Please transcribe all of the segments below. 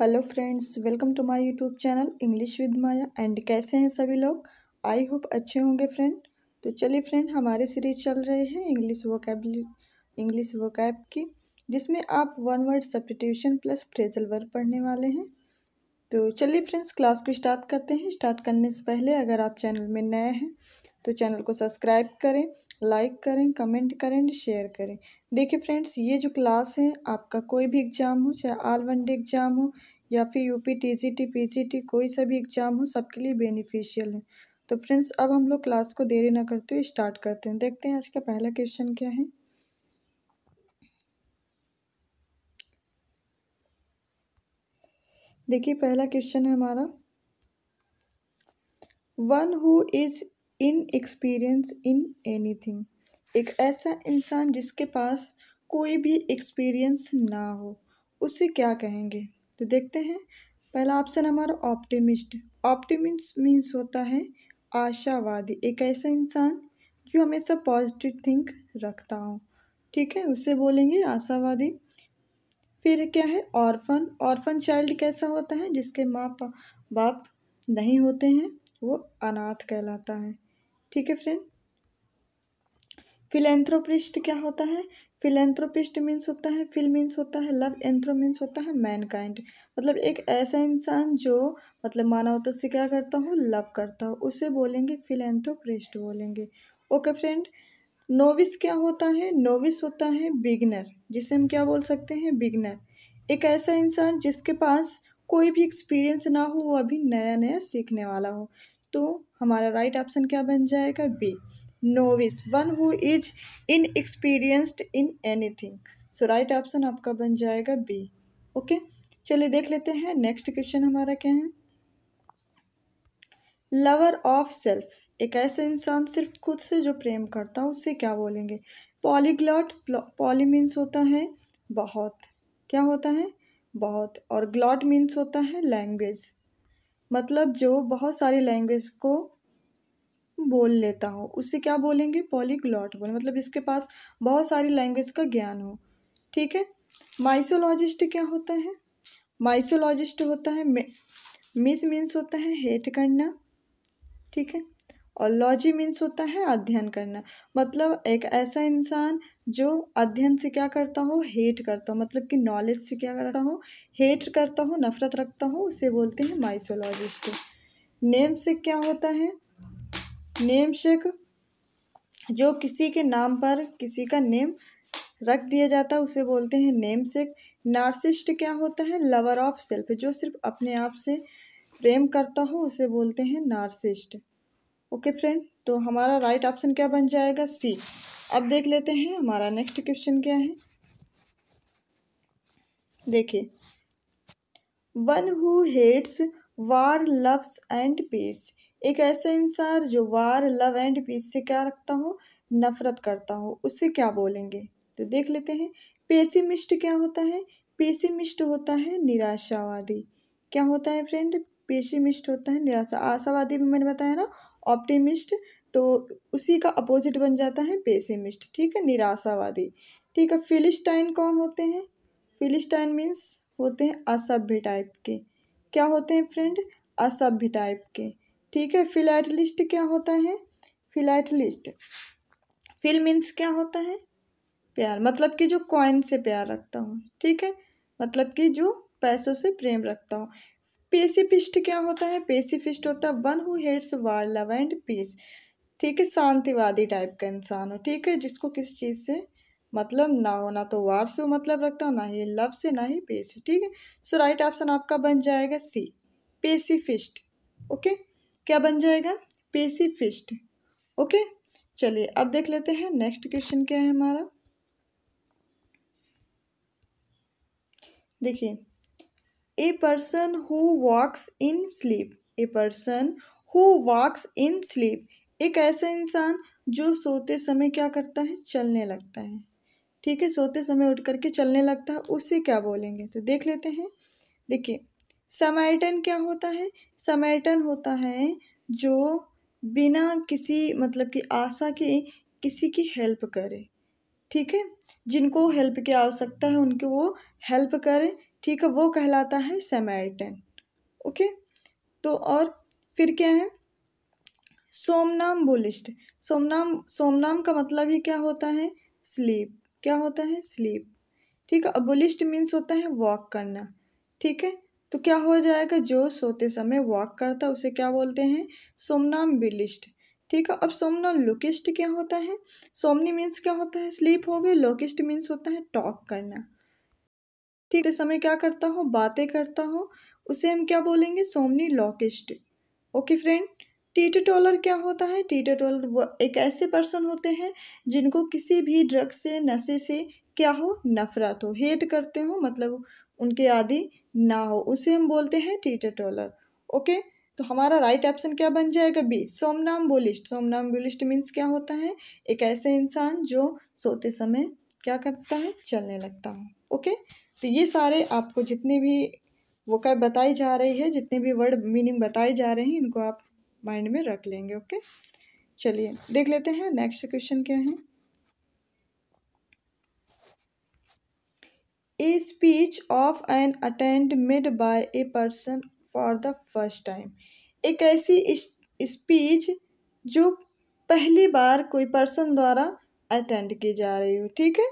Hello friends welcome to my YouTube channel English with Maya and कैसे हैं सभी लोग आई होप अच्छे होंगे फ्रेंड तो चलिए फ्रेंड हमारे सीरीज चल रहे हैं इंग्लिश वोकेबली इंग्लिश वोकैब की जिसमें आप one word substitution plus phrasal verb पढ़ने वाले हैं तो चलिए फ्रेंड्स क्लास को स्टार्ट करते हैं स्टार्ट करने से पहले अगर आप चैनल में नए हैं तो चैनल को सब्सक्राइब करें लाइक करें कमेंट करें शेयर करें देखिए फ्रेंड्स ये जो क्लास है आपका कोई भी एग्ज़ाम हो चाहे आल वन डे एग्ज़ाम हो या फिर यूपी टीजीटी पीजीटी कोई सा भी एग्ज़ाम हो सबके लिए बेनिफिशियल है तो फ्रेंड्स अब हम लोग क्लास को देरी ना करते हुए स्टार्ट करते हैं देखते हैं आज का पहला क्वेश्चन क्या है देखिए पहला क्वेश्चन है हमारा one who is in experience in thing एक ऐसा इंसान जिसके पास कोई भी एक्सपीरियंस ना हो उसे क्या कहेंगे तो देखते हैं पहला ऑप्शन हमारा ऑप्टिमिस्ट ऑप्टिमिस्ट मीन्स होता है आशावादी एक ऐसा इंसान जो हमेशा पॉजिटिव थिंक रखता हो ठीक है उसे बोलेंगे आशावादी फिर क्या है ऑर्फन ऑर्फन चाइल्ड कैसा होता है जिसके माँ बाप नहीं होते हैं वो अनाथ कहलाता है ठीक है फ्रेंड फिलेंथ्रोपिस्ट क्या होता है फिलेंथ्रोपिस्ट मीन्स होता है फिल मीन्स होता है लव एंथ्रो मीन्स होता है मैनकाइंड मतलब एक ऐसा इंसान जो मतलब मानवता तो से क्या करता हो लव करता हो उसे बोलेंगे फिलेंथ्रोपिस्ट बोलेंगे ओके फ्रेंड नोविस क्या होता है नोविस होता है बिगनर जिसे हम क्या बोल सकते हैं बिगनर एक ऐसा इंसान जिसके पास कोई भी एक्सपीरियंस ना हो वो अभी नया नया सीखने वाला हो तो हमारा राइट ऑप्शन क्या बन जाएगा B novice one who is inexperienced in anything so right option आपका बन जाएगा बी ओके चलिए देख लेते हैं नेक्स्ट क्वेश्चन हमारा क्या है लवर ऑफ सेल्फ एक ऐसा इंसान सिर्फ खुद से जो प्रेम करता है उसे क्या बोलेंगे पॉलीग्लॉट पॉली मीन्स होता है बहुत क्या होता है बहुत और ग्लॉट मीन्स होता है लैंग्वेज मतलब जो बहुत सारी लैंग्वेज को बोल लेता हो उससे क्या बोलेंगे पॉलीग्लॉट बोल मतलब इसके पास बहुत सारी लैंग्वेज का ज्ञान हो ठीक है माइसोलॉजिस्ट क्या होता है माइसोलॉजिस्ट होता है मिस मीन्स होता है हेट करना ठीक है और लॉजी मीन्स होता है अध्ययन करना मतलब एक ऐसा इंसान जो अध्ययन से क्या करता हो हेट करता हो मतलब कि नॉलेज से क्या करता हो हेट करता हो नफरत रखता हो उसे बोलते हैं माइसोलॉजिस्ट नेम से क्या होता है नेमशेक जो किसी के नाम पर किसी का नेम रख दिया जाता है उसे बोलते हैं नेम सेक नार्सिस्ट क्या होता है लवर ऑफ सेल्फ जो सिर्फ अपने आप से प्रेम करता हो उसे बोलते हैं नार्सिस्ट ओके फ्रेंड तो हमारा राइट ऑप्शन क्या बन जाएगा सी अब देख लेते हैं हमारा नेक्स्ट क्वेश्चन क्या है देखिए one who hates war loves and peace एक ऐसा इंसान जो वार लव एंड पीस से क्या रखता हो नफरत करता हो उससे क्या बोलेंगे तो देख लेते हैं पेसिमिस्ट क्या होता है पेसिमिस्ट होता है निराशावादी क्या होता है फ्रेंड पेसिमिस्ट होता है निराशा आशावादी भी मैंने बताया ना ऑप्टिमिस्ट तो उसी का अपोजिट बन जाता है पेसिमिस्ट ठीक है निराशावादी ठीक है फिलिस्टाइन कौन होते हैं फिलिस्टाइन मीन्स होते हैं असभ्य टाइप के क्या होते हैं फ्रेंड असभ्य टाइप के ठीक है फिलाटलिस्ट क्या होता है फिलेटलिस्ट फिल मीन्स क्या होता है प्यार मतलब कि जो कॉइन से प्यार रखता हूँ ठीक है मतलब कि जो पैसों से प्रेम रखता हूँ पेसिफिस्ट क्या होता है पेसिफिस्ट होता है one who hates war love and peace ठीक है शांतिवादी टाइप का इंसान हो ठीक है जिसको किसी चीज़ से मतलब ना हो ना तो वार से मतलब रखता हो ना ही लव से ना ही पेस ठीक है सो राइट ऑप्शन आपका बन जाएगा सी पेसिफिस्ट ओके क्या बन जाएगा पेसिफिस्ट ओके चलिए अब देख लेते हैं नेक्स्ट क्वेश्चन क्या है हमारा देखिए a person who walks in sleep a person who walks in sleep एक ऐसा इंसान जो सोते समय क्या करता है चलने लगता है ठीक है सोते समय उठ करके चलने लगता है उसे क्या बोलेंगे तो देख लेते हैं देखिए समायटन क्या होता है समायटन होता है जो बिना किसी मतलब कि आशा के किसी की हेल्प करे ठीक है जिनको हेल्प की आवश्यकता है उनकी वो हेल्प करे ठीक है वो कहलाता है समायटन ओके तो और फिर क्या है सोमनाम बुलिस्ट सोमनाम सोमनाम का मतलब ही क्या होता है स्लीप क्या होता है स्लीप ठीक है बुलिस्ट मीन्स होता है वॉक करना ठीक है तो क्या हो जाएगा जो सोते समय वॉक करता है उसे क्या बोलते हैं सोमनाम बिलिस्ट ठीक है अब सोमना लोकिस्ट क्या होता है सोमनी मीन्स क्या होता है स्लीप हो गए लोकिस्ट मीन्स होता है टॉक करना ठीक है समय क्या करता हो बातें करता हो उसे हम क्या बोलेंगे somnambulist okay friend teetotaler क्या होता है टोलर वो एक ऐसे पर्सन होते हैं जिनको किसी भी ड्रग से नशे से क्या हो नफरत हो हेट करते हो मतलब उनके आदि ना हो उसे हम बोलते हैं टीटर ओके तो हमारा राइट ऑप्शन क्या बन जाएगा बी सोमनाम बोलिस्ट सोमनाम बोलिस्ट मीन्स क्या होता है एक ऐसे इंसान जो सोते समय क्या करता है चलने लगता है ओके तो ये सारे आपको जितने भी वो क्या बताई जा रही है जितने भी वर्ड मीनिंग बताए जा रहे हैं इनको आप माइंड में रख लेंगे ओके चलिए देख लेते हैं नेक्स्ट क्वेश्चन क्या है a speech of an attend made by a person for the first time एक ऐसी स्पीच जो पहली बार कोई पर्सन द्वारा अटेंड की जा रही हो ठीक है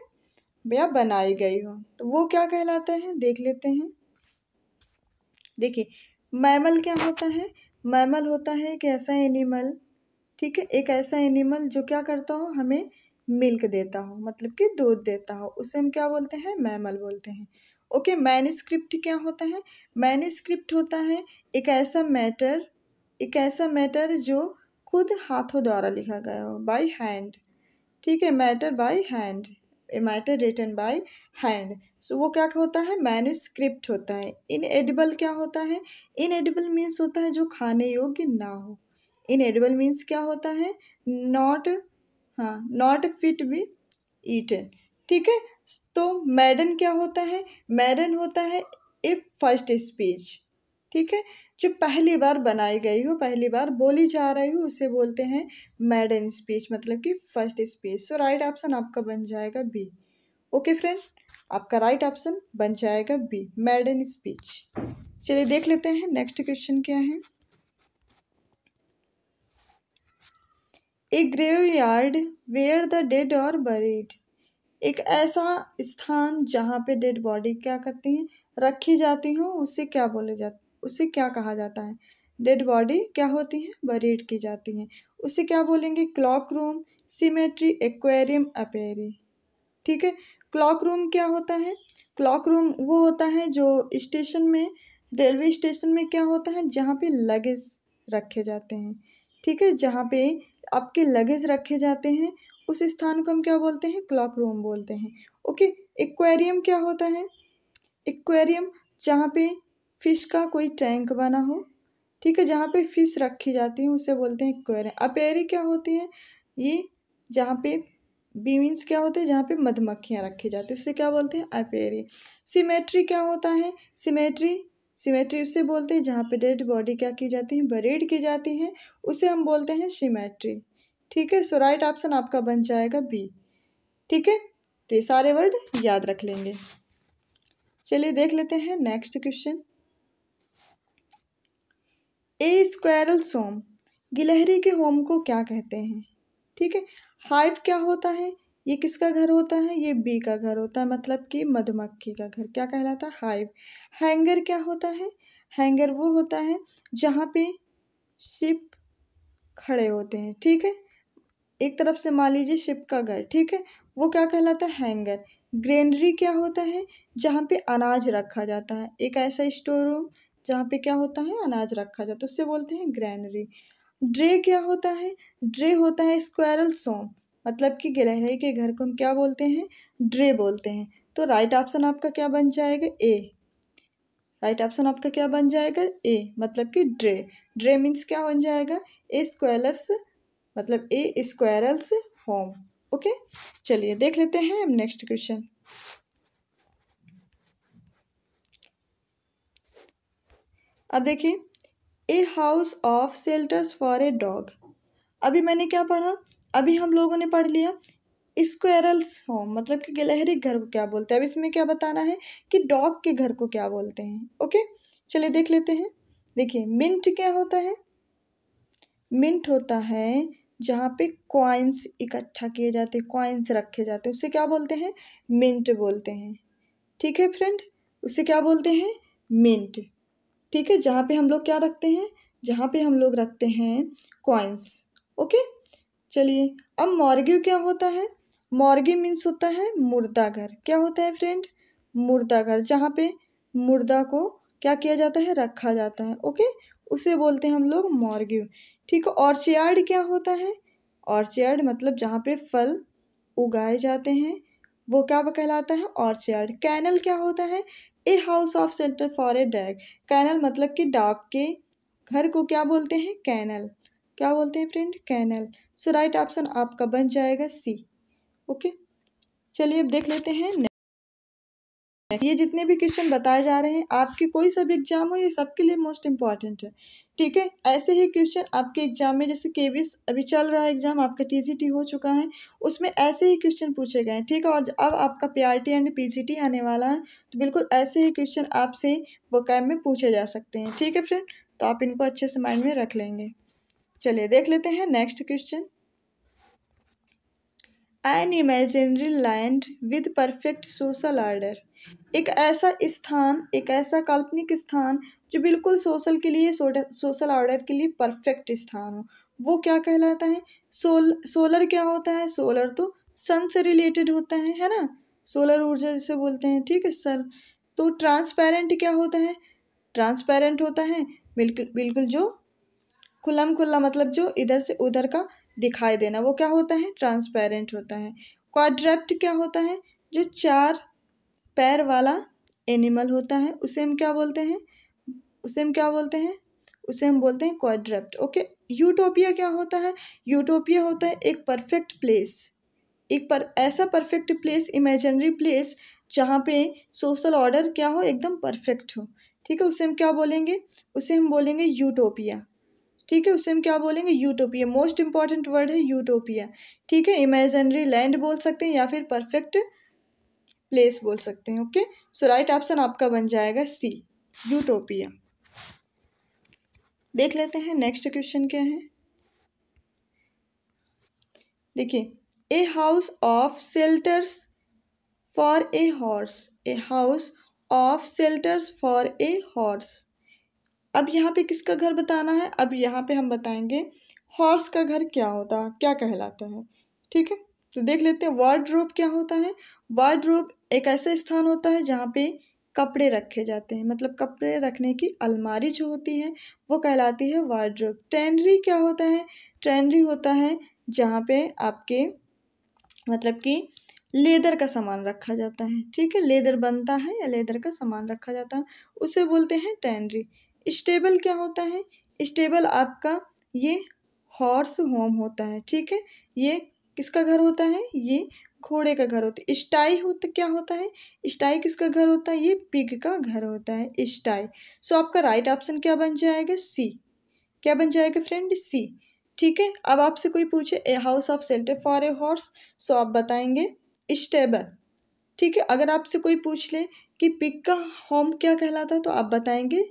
या बनाई गई हो तो वो क्या कहलाते हैं देख लेते हैं देखिए मैमल क्या होता है मैमल होता है एक ऐसा एनिमल ठीक है एक ऐसा एनिमल जो क्या करता हो हमें मिल्क देता हो मतलब कि दूध देता हो उसे हम क्या बोलते हैं मैमल बोलते हैं ओके मैनस्क्रिप्ट क्या होता है मैनस्क्रिप्ट होता है एक ऐसा मैटर एक ऐसा मैटर जो खुद हाथों द्वारा लिखा गया हो बाई हैंड ठीक है matter by hand matter written by hand so वो क्या होता है मैनुस्क्रिप्ट होता है इन एडिबल क्या होता है इन एडिबल मीन्स होता है जो खाने योग्य ना हो इन एडिबल मीन्स क्या होता है नॉट हाँ नॉट फिट बी ईटन ठीक है तो मैडन क्या होता है मैडन होता है ए फर्स्ट स्पीच ठीक है जो पहली बार बनाई गई हो पहली बार बोली जा रही हो उसे बोलते हैं मैडन स्पीच मतलब कि first speech so right option आपका बन जाएगा बी ओके फ्रेंड आपका राइट ऑप्शन बन जाएगा बी मैडन स्पीच चलिए देख लेते हैं नेक्स्ट क्वेश्चन क्या है a graveyard where the dead are buried एक ऐसा स्थान जहाँ पे डेड बॉडी क्या करती हैं रखी जाती हूँ उसे क्या बोले जा उसे क्या कहा जाता है डेड बॉडी क्या होती हैं बरीड की जाती हैं उसे क्या बोलेंगे clock room cemetery aquarium apiary ठीक है क्लॉक रूम क्या होता है क्लॉक रूम वो होता है जो स्टेशन में रेलवे स्टेशन में क्या होता है जहाँ पे लगेज रखे जाते हैं ठीक है जहाँ पे आपके लगेज रखे जाते हैं उस स्थान को हम क्या बोलते हैं क्लॉक रूम बोलते हैं ओके एक्वेरियम क्या होता है एक्वेरियम जहाँ पे फ़िश का कोई टैंक बना हो ठीक है जहाँ पे फ़िश रखी जाती है उसे बोलते हैं एक्वेरियम अपेरी क्या होती है ये जहाँ पे बी मीन्स क्या होते हैं जहाँ पे मधुमक्खियाँ रखी जाती है उसे क्या बोलते हैं अपेरी सिमेट्री क्या होता है सिमेट्री सीमेट्री उसे बोलते हैं जहाँ पे डेड बॉडी क्या की जाती है बरीड की जाती है उसे हम बोलते हैं सीमेट्री ठीक है सो राइट ऑप्शन आपका बन जाएगा बी ठीक है तो ये सारे वर्ड याद रख लेंगे चलिए देख लेते हैं next question a squirrel's home गिलहरी के होम को क्या कहते हैं ठीक है हाइव क्या होता है ये किसका घर होता है ये बी का घर होता है मतलब कि मधुमक्खी का घर क्या कहलाता है हाइव हैंगर क्या होता है हैंगर वो होता है जहाँ पे शिप खड़े होते हैं ठीक है एक तरफ से मान लीजिए शिप का घर ठीक है वो क्या कहलाता है हैंगर ग्रेनरी क्या होता है जहाँ पे अनाज रखा जाता है एक ऐसा स्टोर रूम जहाँ पे क्या होता है अनाज रखा जाता है तो उससे बोलते हैं ग्रैनरी ड्रे क्या होता है ड्रे होता है स्क्वायरल सोम मतलब कि गलहराई के घर को हम क्या बोलते हैं ड्रे बोलते हैं तो राइट ऑप्शन आपका क्या बन जाएगा ए राइट ऑप्शन आपका क्या बन जाएगा ए मतलब कि ड्रे ड्रे मीन्स क्या बन जाएगा ए स्क्वायरल्स मतलब ए स्क्वायरल्स होम ओके चलिए देख लेते हैं हम नेक्स्ट क्वेश्चन अब देखिए a house of shelters for a dog अभी मैंने क्या पढ़ा अभी हम लोगों ने पढ़ लिया स्क्वेरल्स होम मतलब कि गिलहरी घर को क्या बोलते हैं अब इसमें क्या बताना है कि डॉग के घर को क्या बोलते हैं ओके चलिए देख लेते हैं देखिए मिंट क्या होता है मिंट होता है जहाँ पे क्वाइंस इकट्ठा किए जाते हैं क्वाइंस रखे जाते हैं उसे क्या बोलते हैं मिंट बोलते हैं ठीक है फ्रेंड उसे क्या बोलते हैं मिंट ठीक है जहाँ पे हम लोग क्या रखते हैं जहाँ पे हम लोग रखते हैं क्वाइंस ओके चलिए अब मॉर्ग्यू क्या होता है मॉर्गी मीन्स होता है मुर्दा घर क्या होता है फ्रेंड मुर्दा घर जहाँ पे मुर्दा को क्या किया जाता है रखा जाता है ओके उसे बोलते हैं हम लोग मॉर्ग्यू ठीक है ऑर्चियार्ड क्या होता है ऑर्चियार्ड मतलब जहाँ पे फल उगाए जाते हैं वो क्या कहलाता है ऑर्चियार्ड कैनल क्या होता है a house of centre for a dog kennel मतलब कि डॉग के घर को क्या बोलते हैं कैनल क्या बोलते हैं friend kennel so right option आपका बन जाएगा सी ओके चलिए अब देख लेते हैं ये जितने भी क्वेश्चन बताए जा रहे हैं आपके कोई सब एग्जाम हो ये सबके लिए मोस्ट इम्पॉर्टेंट है ठीक है ऐसे ही क्वेश्चन आपके एग्जाम में जैसे के अभी चल रहा है एग्जाम आपका टी हो चुका है उसमें ऐसे ही क्वेश्चन पूछे गए हैं ठीक है और अब आपका पी एंड पी आने वाला है तो बिल्कुल ऐसे ही क्वेश्चन आपसे वो कैम में पूछे जा सकते हैं ठीक है फ्रेंड तो आप इनको अच्छे से माइंड में रख लेंगे चलिए देख लेते हैं next question an imaginary land with perfect social order एक ऐसा स्थान एक ऐसा काल्पनिक स्थान जो बिल्कुल सोशल के लिए सोशल ऑर्डर के लिए परफेक्ट स्थान हो वो क्या कहलाता है सोल सोलर क्या होता है सोलर तो सन से रिलेटेड होता है है ना सोलर ऊर्जा जिसे बोलते हैं ठीक है सर तो ट्रांसपेरेंट क्या होता है ट्रांसपेरेंट होता है बिल्कुल बिल्कुल जो खुल्लम खुल्ला मतलब जो इधर से उधर का दिखाई देना वो क्या होता है ट्रांसपेरेंट होता है क्वाड्रेप्ट क्या होता है जो चार पैर वाला एनिमल होता है उसे हम क्या बोलते हैं उसे हम क्या बोलते हैं उसे हम बोलते हैं क्वाड्रेप्ट ओके यूटोपिया क्या होता है यूटोपिया होता है एक परफेक्ट प्लेस एक पर ऐसा परफेक्ट प्लेस इमेजनरी प्लेस जहाँ पे सोशल ऑर्डर क्या हो एकदम परफेक्ट हो ठीक है उसे हम क्या बोलेंगे उसे हम बोलेंगे यूटोपिया ठीक है उसे हम क्या बोलेंगे यूटोपिया मोस्ट इंपॉर्टेंट वर्ड है यूटोपिया ठीक है इमेजनरी लैंड बोल सकते हैं या फिर परफेक्ट प्लेस बोल सकते हैं ओके सो राइट ऑप्शन आपका बन जाएगा सी यूटोपिया देख लेते हैं नेक्स्ट क्वेश्चन क्या है देखिए a house of shelters for a horse a house of shelters for a horse अब यहाँ पे किसका घर बताना है अब यहाँ पे हम बताएंगे हॉर्स का घर क्या होता है क्या कहलाता है ठीक है तो देख लेते हैं वार्ड्रोब क्या होता है वार्ड्रोब एक ऐसा स्थान होता है जहाँ पे कपड़े रखे जाते हैं मतलब कपड़े रखने की अलमारी जो होती है वो कहलाती है वार्ड्रोब टेनरी क्या होता है टेनरी होता है जहाँ पे आपके मतलब कि लेदर का सामान रखा जाता है ठीक है लेदर बनता है या लेदर का सामान रखा जाता है उसे बोलते हैं टेनरी स्टेबल क्या होता है स्टेबल आपका ये हॉर्स होम होता है ठीक है ये किसका घर होता है ये घोड़े का घर होता है स्टाई होता क्या होता है स्टाई किसका घर होता है ये पिग का घर होता है स्टाई सो आपका राइट ऑप्शन क्या बन जाएगा सी क्या बन जाएगा फ्रेंड सी ठीक है अब आपसे कोई पूछे a house of shelter for a horse so आप बताएंगे स्टेबल ठीक है अगर आपसे कोई पूछ ले कि पिग का होम क्या कहलाता है तो आप बताएंगे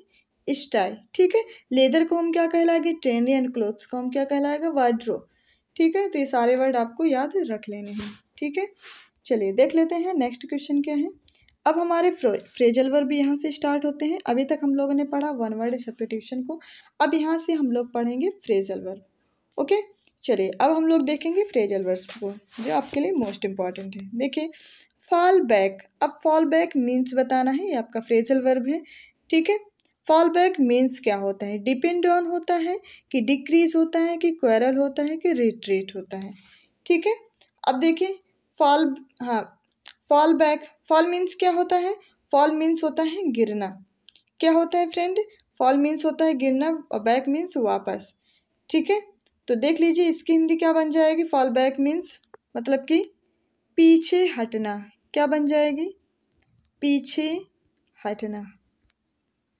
स्टाई ठीक है लेदर को हम क्या कहलाएंगे ट्रेनरी एंड क्लोथ्स को हम क्या कहलाएगा वार्ड्रो ठीक है तो ये सारे वर्ड आपको याद रख लेने हैं ठीक है चलिए देख लेते हैं नेक्स्ट क्वेश्चन क्या है अब हमारे फ्रेजल वर्ब भी यहाँ से स्टार्ट होते हैं अभी तक हम लोगों ने पढ़ा वन वर्ड सब्सटीट्यूशन को अब यहाँ से हम लोग पढ़ेंगे फ्रेजल वर्ब ओके चलिए अब हम लोग देखेंगे फ्रेजल वर्ब को जो आपके लिए मोस्ट इम्पॉर्टेंट है देखिए फॉल बैक अब फॉल बैक मीन्स बताना है ये आपका फ्रेजल वर्ब है ठीक है फॉल बैक मीन्स क्या होता है डिपेंड ऑन होता है कि डिक्रीज होता है कि क्वेरल होता है कि रिट्रीट होता है ठीक है अब देखिए फॉल हाँ फॉल बैक फॉल मीन्स क्या होता है फॉल मीन्स होता है गिरना क्या होता है फ्रेंड फॉल मीन्स होता है गिरना और बैक मीन्स वापस ठीक है तो देख लीजिए इसकी हिंदी क्या बन जाएगी फॉल बैक मीन्स मतलब कि पीछे हटना क्या बन जाएगी पीछे हटना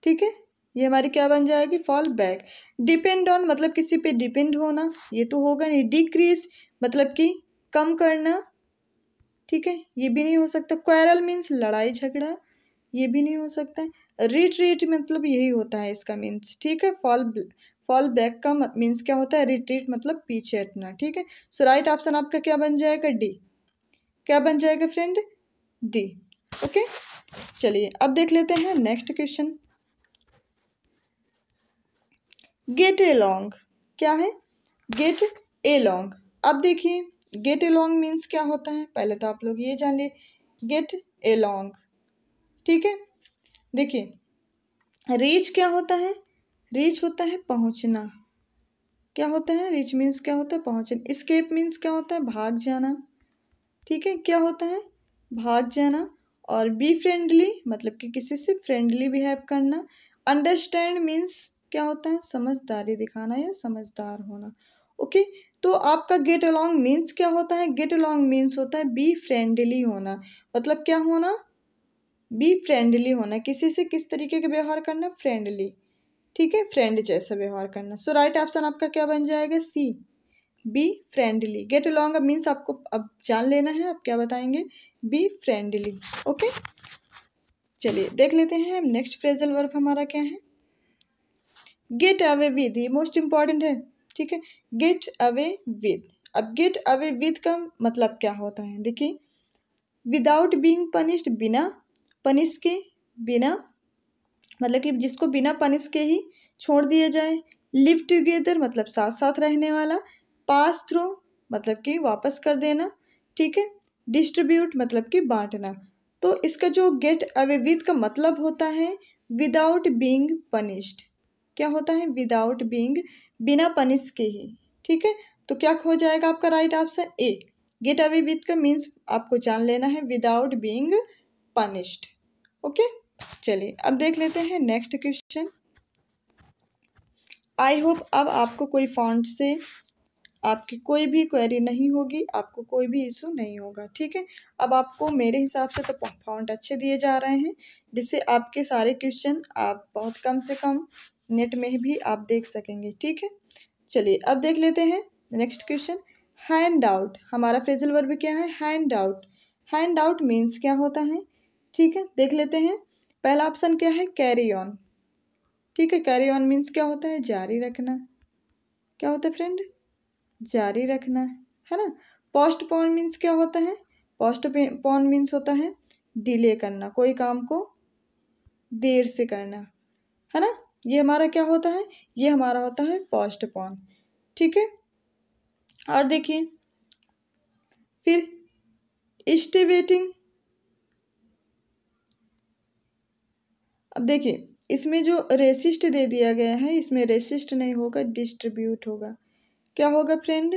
ठीक है ये हमारी क्या बन जाएगी फॉल बैक डिपेंड ऑन मतलब किसी पे डिपेंड होना ये तो होगा नहीं डिक्रीज मतलब कि कम करना ठीक है ये भी नहीं हो सकता क्वारल मीन्स लड़ाई झगड़ा ये भी नहीं हो सकता रिट्रीट मतलब यही होता है इसका मीन्स ठीक है फॉल फॉल बैक का मीन्स क्या होता है रिट्रीट मतलब पीछे हटना ठीक है सो राइट ऑप्शन आपका क्या बन जाएगा डी क्या बन जाएगा फ्रेंड डी ओके चलिए अब देख लेते हैं नेक्स्ट क्वेश्चन गेट एलोंग क्या है गेट एलोंग अब देखिए गेट एलोंग मीन्स क्या होता है पहले तो आप लोग ये जान लिए गेट एलोंग ठीक है देखिए रीच क्या होता है रीच होता है पहुंचना क्या होता है रीच मीन्स क्या होता है पहुंचना स्केप मीन्स क्या होता है भाग जाना ठीक है क्या होता है भाग जाना और बी फ्रेंडली मतलब कि किसी से फ्रेंडली बिहेव करना अंडरस्टैंड मीन्स क्या होता है समझदारी दिखाना या समझदार होना ओके okay? तो आपका गेट अलॉन्ग मीन्स क्या होता है गेट अलॉन्ग मीन्स होता है बी फ्रेंडली होना मतलब क्या होना बी फ्रेंडली होना किसी से किस तरीके का व्यवहार करना फ्रेंडली ठीक है फ्रेंड जैसा व्यवहार करना सो राइट ऑप्शन आपका क्या बन जाएगा C be friendly get along means आपको अब जान लेना है आप क्या बताएंगे बी फ्रेंडली ओके चलिए देख लेते हैं नेक्स्ट फ्रेजल वर्क हमारा क्या है गेट अवे विद ये मोस्ट इम्पॉर्टेंट है ठीक है गेट अवे विद अब गेट अवे विद का मतलब क्या होता है देखिए विदाउट बींग पनिश्ड बिना पनिश के बिना मतलब कि जिसको बिना पनिश के ही छोड़ दिया जाए लिव टुगेदर मतलब साथ साथ रहने वाला पास थ्रू मतलब कि वापस कर देना ठीक है डिस्ट्रीब्यूट मतलब कि बांटना तो इसका जो गेट अवे विद का मतलब होता है विदाउट बींग पनिश्ड क्या होता है विदाउट बींग बिना पनिश के ही ठीक है तो क्या हो जाएगा आपका right option A get away with का मीन्स आपको जान लेना है विदाउट बींग पनिश्ड ओके चलिए अब देख लेते हैं नेक्स्ट क्वेश्चन आई होप अब आपको कोई फॉन्ट से आपकी कोई भी क्वेरी नहीं होगी आपको कोई भी इशू नहीं होगा ठीक है अब आपको मेरे हिसाब से तो फॉन्ट अच्छे दिए जा रहे हैं जिससे आपके सारे क्वेश्चन आप बहुत कम से कम नेट में भी आप देख सकेंगे ठीक है चलिए अब देख लेते हैं नेक्स्ट क्वेश्चन हैंड आउट हमारा फ्रेजल वर्ब क्या है hand out hand out means क्या होता है ठीक है देख लेते हैं पहला ऑप्शन क्या है कैरी ऑन ठीक है कैरी ऑन मीन्स क्या होता है जारी रखना क्या होता है फ्रेंड जारी रखना है ना पोस्ट पॉन मीन्स क्या होता है पोस्ट पॉन मीन्स होता है डिले करना कोई काम को देर से करना है ना ये हमारा क्या होता है ये हमारा होता है पॉस्ट पॉन ठीक है और देखिए फिर इस्टिवेटिंग अब देखिए इसमें जो रेसिस्ट दे दिया गया है इसमें रेसिस्ट नहीं होगा डिस्ट्रीब्यूट होगा क्या होगा फ्रेंड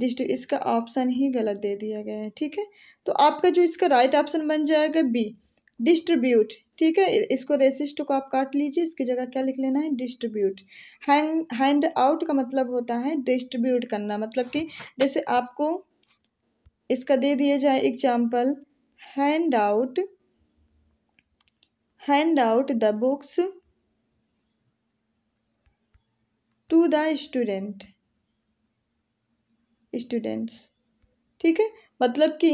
डिस्ट्री इसका ऑप्शन ही गलत दे दिया गया है ठीक है तो आपका जो इसका राइट ऑप्शन बन जाएगा बी डिस्ट्रीब्यूट ठीक है इसको रेसिस्ट को आप काट लीजिए इसकी जगह क्या लिख लेना है डिस्ट्रीब्यूट हैंड हैंड आउट का मतलब होता है डिस्ट्रीब्यूट करना मतलब कि जैसे आपको इसका दे दिया जाए example hand out hand out the books to the student students ठीक है मतलब कि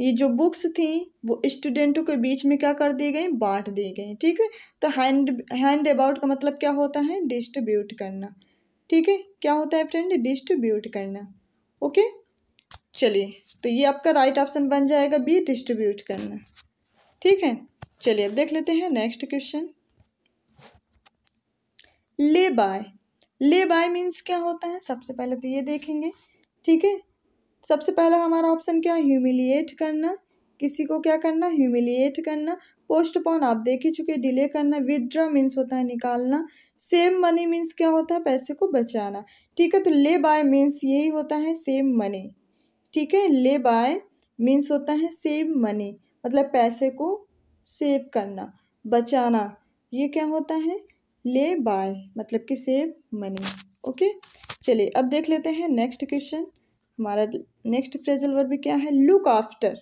ये जो बुक्स थी वो स्टूडेंटों के बीच में क्या कर दी गई बांट दी गई ठीक है तो हैंड हैंड अबाउट का मतलब क्या होता है डिस्ट्रीब्यूट करना ठीक है क्या होता है फ्रेंड डिस्ट्रीब्यूट करना ओके चलिए तो ये आपका राइट ऑप्शन बन जाएगा बी डिस्ट्रीब्यूट करना ठीक है चलिए अब देख लेते हैं next question lay by lay by means क्या होता है सबसे पहले तो ये देखेंगे ठीक है सबसे पहला हमारा ऑप्शन क्या है ह्यूमिलिएट करना किसी को क्या करना ह्यूमिलिएट करना पोस्टपोन आप देख ही चुके डिले करना विदड्रा मीन्स होता है निकालना सेम मनी मीन्स क्या होता है पैसे को बचाना ठीक है तो ले बाय मीन्स यही होता है सेम मनी ठीक है ले बाय मीन्स होता है सेव मनी मतलब पैसे को सेव करना बचाना ये क्या होता है ले बाय मतलब कि सेव मनी ओके चलिए अब देख लेते हैं नेक्स्ट क्वेश्चन हमारा नेक्स्ट फ्रेजल वर्ब क्या है लुक आफ्टर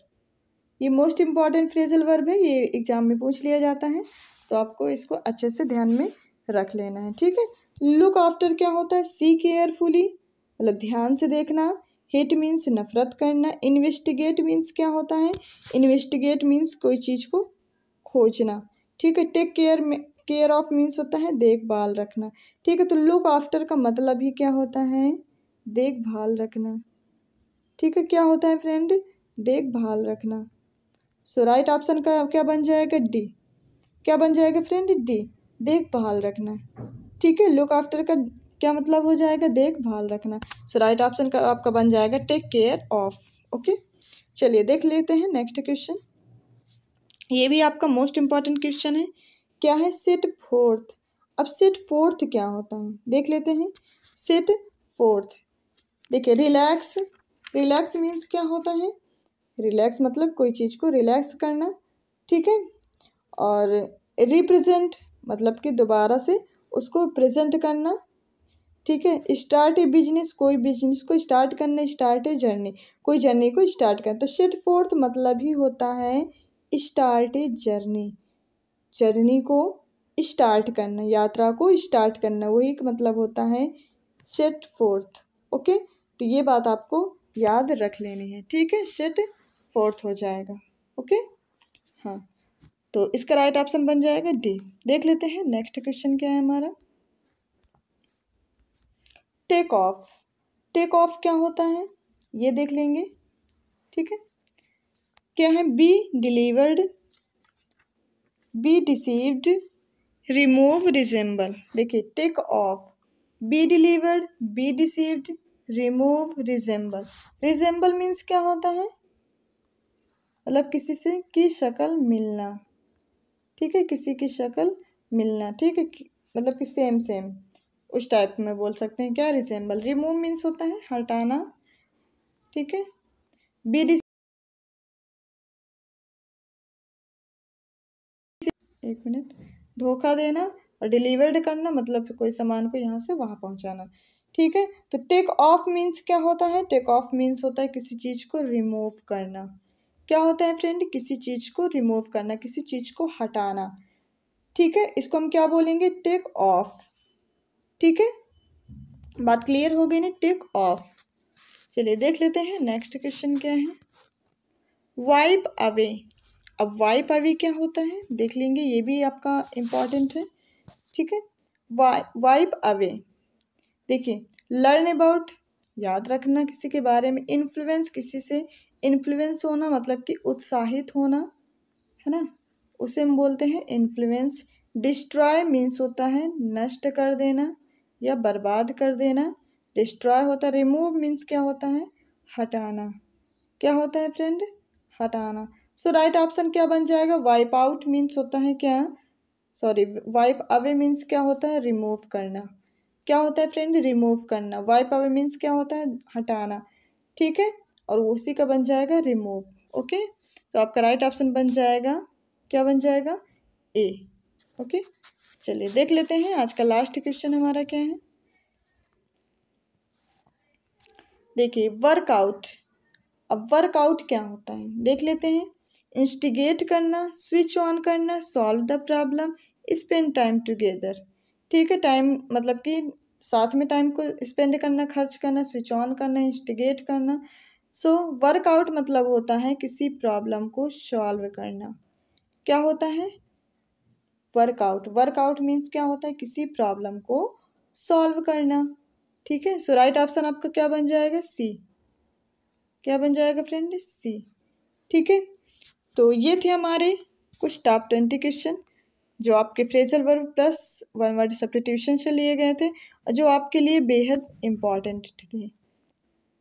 ये मोस्ट इम्पॉर्टेंट फ्रेजल वर्ब है ये एग्जाम में पूछ लिया जाता है तो आपको इसको अच्छे से ध्यान में रख लेना है ठीक है लुक आफ्टर क्या होता है सी केयरफुली मतलब ध्यान से देखना हेट मीन्स नफ़रत करना इन्वेस्टिगेट मीन्स क्या होता है इन्वेस्टिगेट मीन्स कोई चीज़ को खोजना ठीक है take care care of means होता है देखभाल रखना ठीक है तो लुक आफ्टर का मतलब ही क्या होता है देखभाल रखना ठीक है क्या होता है फ्रेंड देखभाल रखना सो राइट ऑप्शन का क्या बन जाएगा डी क्या बन जाएगा फ्रेंड डी देखभाल रखना ठीक है लुक आफ्टर का क्या मतलब हो जाएगा देखभाल रखना सो राइट ऑप्शन का आपका बन जाएगा टेक केयर ऑफ ओके चलिए देख लेते हैं नेक्स्ट क्वेश्चन ये भी आपका मोस्ट इम्पॉर्टेंट क्वेश्चन है क्या है सेट फोर्थ अब सेट फोर्थ क्या होता है देख लेते हैं सेट फोर्थ देखिए रिलैक्स रिलैक्स मीन्स क्या होता है रिलैक्स मतलब कोई चीज़ को रिलैक्स करना ठीक है और रिप्रेजेंट मतलब कि दोबारा से उसको प्रेजेंट करना ठीक है स्टार्ट ए बिजनेस कोई बिजनेस को स्टार्ट करना स्टार्ट ए जर्नी कोई जर्नी को स्टार्ट करना तो शेट फोर्थ मतलब ही होता है स्टार्ट ए जर्नी जर्नी को स्टार्ट करना यात्रा को स्टार्ट करना वही मतलब होता है शेट फोर्थ ओके तो ये बात आपको याद रख लेनी है ठीक है शिट फोर्थ हो जाएगा ओके हाँ तो इसका राइट ऑप्शन बन जाएगा डी देख लेते हैं नेक्स्ट क्वेश्चन क्या है हमारा टेक ऑफ टेक ऑफ क्या होता है ये देख लेंगे ठीक है क्या है be delivered be deceived remove resemble देखिए take off be delivered be deceived remove resemble resemble means क्या होता है मतलब किसी से की शक्ल मिलना ठीक है किसी की शक्ल मिलना ठीक है मतलब कि सेम सेम उस टाइप में बोल सकते हैं क्या रिजेंबल रिमूव मीन्स होता है हटाना ठीक है बी एक मिनट धोखा देना और डिलीवर्ड करना मतलब कोई सामान को यहाँ से वहाँ पहुँचाना ठीक है तो टेक ऑफ मीन्स क्या होता है टेक ऑफ मीन्स होता है किसी चीज़ को रिमूव करना क्या होता है फ्रेंड किसी चीज़ को रिमूव करना किसी चीज़ को हटाना ठीक है इसको हम क्या बोलेंगे टेक ऑफ ठीक है बात क्लियर हो गई ना टेक ऑफ चलिए देख लेते हैं नेक्स्ट क्वेश्चन क्या है वाइप अवे अब वाइप अवे क्या होता है देख लेंगे ये भी आपका इम्पॉर्टेंट है ठीक है वाइप अवे देखिए लर्न अबाउट याद रखना किसी के बारे में इन्फ्लुएंस किसी से इन्फ्लुएंस होना मतलब कि उत्साहित होना है ना उसे हम बोलते हैं इन्फ्लुएंस डिस्ट्रॉय मीन्स होता है नष्ट कर देना या बर्बाद कर देना डिस्ट्रॉय होता है रिमूव मीन्स क्या होता है हटाना क्या होता है फ्रेंड हटाना सो राइट ऑप्शन क्या बन जाएगा वाइप आउट मीन्स होता है क्या सॉरी वाइप अवे मीन्स क्या होता है रिमूव करना क्या होता है फ्रेंड रिमूव करना वाइप अवे मीन्स क्या होता है हटाना ठीक है और उसी का बन जाएगा रिमूव ओके तो आपका राइट ऑप्शन बन जाएगा क्या बन जाएगा ए ओके चलिए देख लेते हैं आज का लास्ट क्वेश्चन हमारा क्या है देखिए वर्कआउट अब वर्कआउट क्या होता है देख लेते हैं इंस्टिगेट करना स्विच ऑन करना solve the problem spend time together ठीक है टाइम मतलब कि साथ में टाइम को स्पेंड करना खर्च करना स्विच ऑन करना इंस्टिगेट करना सो so, वर्कआउट मतलब होता है किसी प्रॉब्लम को सॉल्व करना क्या होता है वर्कआउट वर्कआउट मीन्स क्या होता है किसी प्रॉब्लम को सॉल्व करना ठीक है सो राइट ऑप्शन आपका क्या बन जाएगा सी क्या बन जाएगा फ्रेंड सी ठीक है तो ये थे हमारे कुछ टॉप ट्वेंटी क्वेश्चन जो आपके phrasal verb plus one word tuition से लिए गए थे जो आपके लिए बेहद इम्पॉर्टेंट थे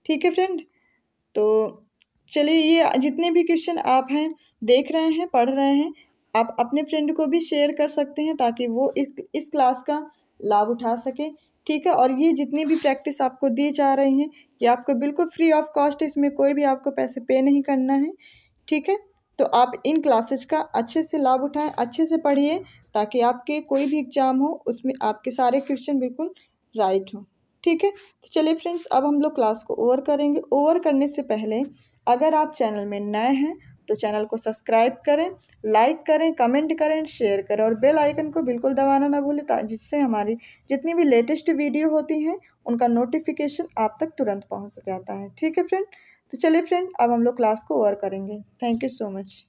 ठीक है फ्रेंड तो चलिए ये जितने भी क्वेश्चन आप हैं देख रहे हैं पढ़ रहे हैं आप अपने फ्रेंड को भी शेयर कर सकते हैं ताकि वो इस इस क्लास का लाभ उठा सके ठीक है और ये जितनी भी प्रैक्टिस आपको दी जा रही हैं ये आपको बिल्कुल फ्री ऑफ कॉस्ट है इसमें कोई भी आपको पैसे पे नहीं करना है ठीक है तो आप इन क्लासेस का अच्छे से लाभ उठाएं अच्छे से पढ़िए ताकि आपके कोई भी एग्ज़ाम हो उसमें आपके सारे क्वेश्चन बिल्कुल राइट हों ठीक है तो चलिए फ्रेंड्स अब हम लोग क्लास को ओवर करेंगे ओवर करने से पहले अगर आप चैनल में नए हैं तो चैनल को सब्सक्राइब करें लाइक करें कमेंट करें शेयर करें और बेल आइकन को बिल्कुल दबाना ना भूलें जिससे हमारी जितनी भी लेटेस्ट वीडियो होती हैं उनका नोटिफिकेशन आप तक तुरंत पहुंच जाता है ठीक है फ्रेंड तो चलिए फ्रेंड अब हम लोग क्लास को ओवर करेंगे थैंक यू सो मच